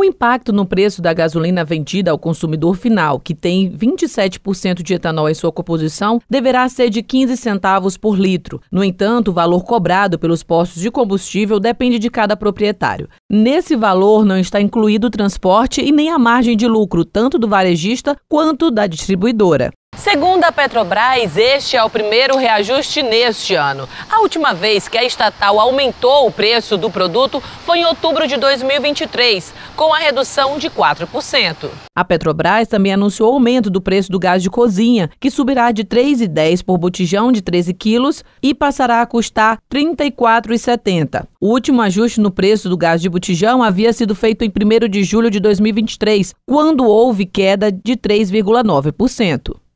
O impacto no preço da gasolina vendida ao consumidor final, que tem 27% de etanol em sua composição, deverá ser de 15 centavos por litro. No entanto, o valor cobrado pelos postos de combustível depende de cada proprietário. Nesse valor não está incluído o transporte e nem a margem de lucro, tanto do varejista quanto da distribuidora. Segundo a Petrobras, este é o primeiro reajuste neste ano. A última vez que a estatal aumentou o preço do produto foi em outubro de 2023, com a redução de 4%. A Petrobras também anunciou aumento do preço do gás de cozinha, que subirá de 3,10 por botijão de 13 quilos e passará a custar R$ 34,70. O último ajuste no preço do gás de botijão havia sido feito em 1 de julho de 2023, quando houve queda de 3,9%.